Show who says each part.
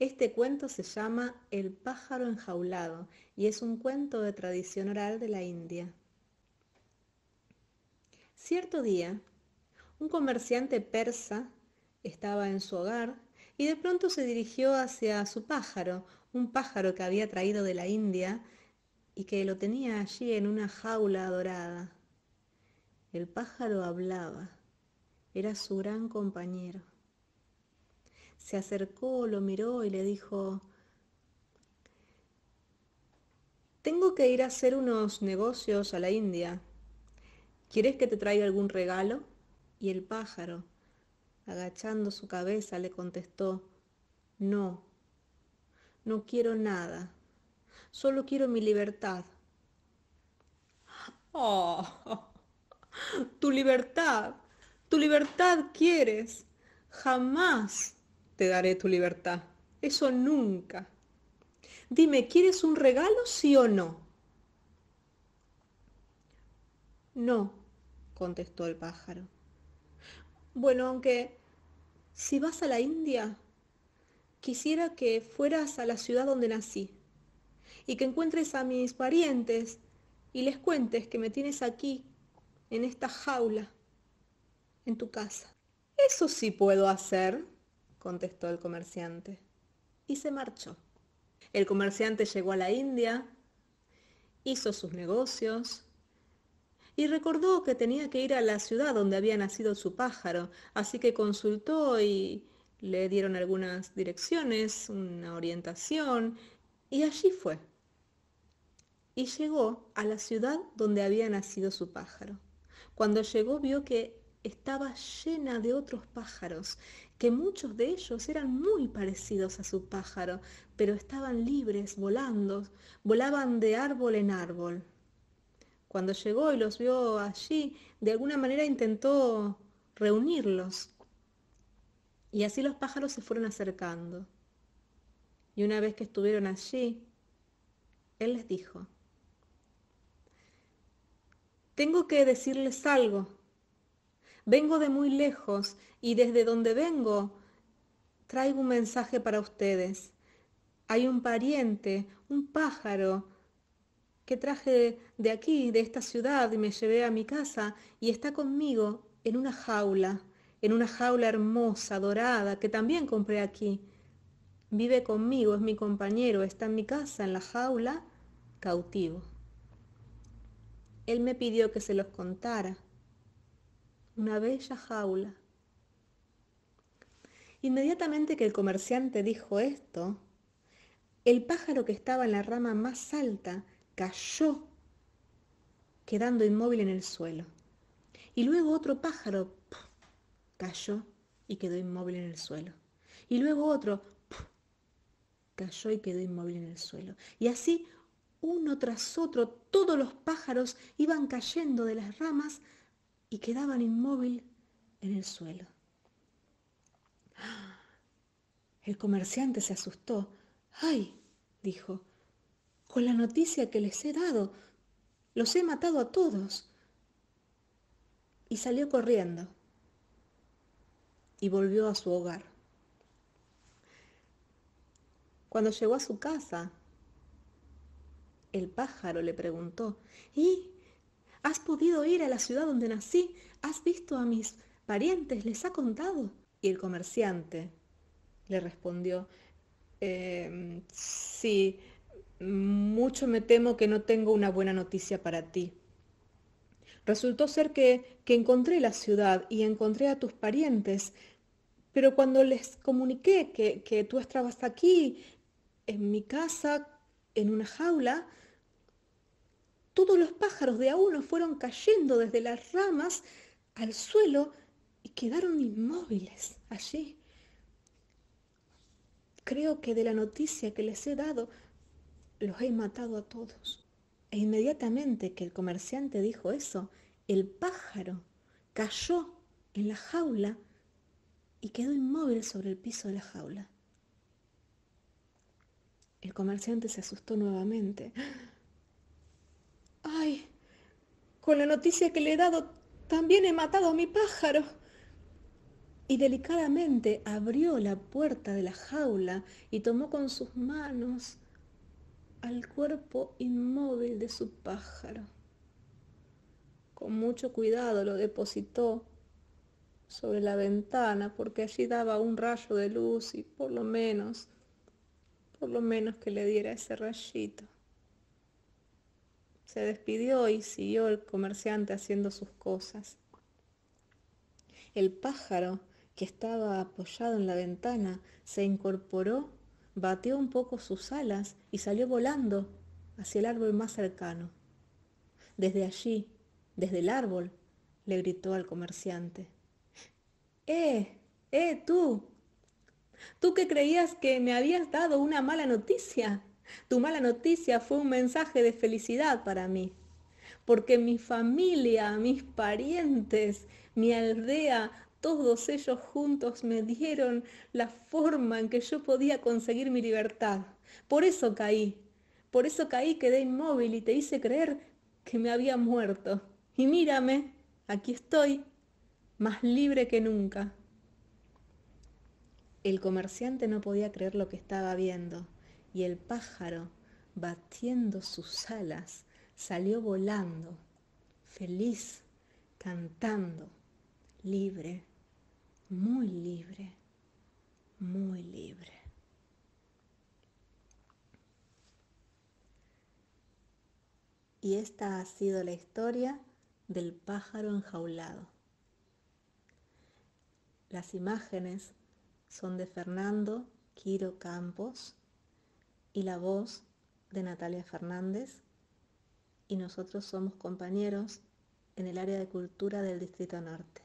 Speaker 1: Este cuento se llama El pájaro enjaulado y es un cuento de tradición oral de la India. Cierto día, un comerciante persa estaba en su hogar y de pronto se dirigió hacia su pájaro, un pájaro que había traído de la India y que lo tenía allí en una jaula dorada. El pájaro hablaba, era su gran compañero se acercó, lo miró y le dijo, tengo que ir a hacer unos negocios a la India. ¿Quieres que te traiga algún regalo? Y el pájaro, agachando su cabeza, le contestó, no, no quiero nada, solo quiero mi libertad. Oh, tu libertad, tu libertad quieres, jamás te daré tu libertad. Eso nunca. Dime, ¿quieres un regalo, sí o no? No, contestó el pájaro. Bueno, aunque si vas a la India, quisiera que fueras a la ciudad donde nací y que encuentres a mis parientes y les cuentes que me tienes aquí, en esta jaula, en tu casa. Eso sí puedo hacer, contestó el comerciante. Y se marchó. El comerciante llegó a la India, hizo sus negocios y recordó que tenía que ir a la ciudad donde había nacido su pájaro, así que consultó y le dieron algunas direcciones, una orientación, y allí fue. Y llegó a la ciudad donde había nacido su pájaro. Cuando llegó vio que estaba llena de otros pájaros que muchos de ellos eran muy parecidos a su pájaro, pero estaban libres, volando, volaban de árbol en árbol. Cuando llegó y los vio allí, de alguna manera intentó reunirlos. Y así los pájaros se fueron acercando. Y una vez que estuvieron allí, él les dijo, tengo que decirles algo. Vengo de muy lejos y desde donde vengo traigo un mensaje para ustedes. Hay un pariente, un pájaro, que traje de aquí, de esta ciudad, y me llevé a mi casa y está conmigo en una jaula, en una jaula hermosa, dorada, que también compré aquí. Vive conmigo, es mi compañero, está en mi casa, en la jaula, cautivo. Él me pidió que se los contara una bella jaula. Inmediatamente que el comerciante dijo esto, el pájaro que estaba en la rama más alta cayó, quedando inmóvil en el suelo. Y luego otro pájaro cayó y quedó inmóvil en el suelo. Y luego otro cayó y quedó inmóvil en el suelo. Y así, uno tras otro, todos los pájaros iban cayendo de las ramas y quedaban inmóvil en el suelo. El comerciante se asustó. ¡Ay! dijo, con la noticia que les he dado, los he matado a todos. Y salió corriendo y volvió a su hogar. Cuando llegó a su casa, el pájaro le preguntó, ¿y ¿Has podido ir a la ciudad donde nací? ¿Has visto a mis parientes? ¿Les ha contado? Y el comerciante le respondió, em, sí, mucho me temo que no tengo una buena noticia para ti. Resultó ser que, encontré la ciudad y encontré a tus parientes, pero cuando les comuniqué que, que tú estabas aquí, en mi casa, en una jaula, todos los pájaros de a uno fueron cayendo desde las ramas al suelo y quedaron inmóviles allí. Creo que de la noticia que les he dado, los he matado a todos. E inmediatamente que el comerciante dijo eso, el pájaro cayó en la jaula y quedó inmóvil sobre el piso de la jaula. El comerciante se asustó nuevamente. Con la noticia que le he dado, también he matado a mi pájaro. Y delicadamente abrió la puerta de la jaula y tomó con sus manos al cuerpo inmóvil de su pájaro. Con mucho cuidado lo depositó sobre la ventana porque allí daba un rayo de luz y por lo menos, por lo menos que le diera ese rayito. Se despidió y siguió el comerciante haciendo sus cosas. El pájaro, que estaba apoyado en la ventana, se incorporó, batió un poco sus alas y salió volando hacia el árbol más cercano. Desde allí, desde el árbol, le gritó al comerciante. ¡Eh! ¡Eh, tú! Tú que creías que me habías dado una mala noticia. Tu mala noticia fue un mensaje de felicidad para mí, porque mi familia, mis parientes, mi aldea, todos ellos juntos me dieron la forma en que yo podía conseguir mi libertad. Por eso caí, por eso caí, quedé inmóvil y te hice creer que me había muerto. Y mírame, aquí estoy, más libre que nunca. El comerciante no podía creer lo que estaba viendo y el pájaro, batiendo sus alas, salió volando, feliz, cantando, libre, muy libre, muy libre. Y esta ha sido la historia del pájaro enjaulado. Las imágenes son de Fernando Quiro Campos y la voz de Natalia Fernández y nosotros somos compañeros en el área de cultura del Distrito Norte.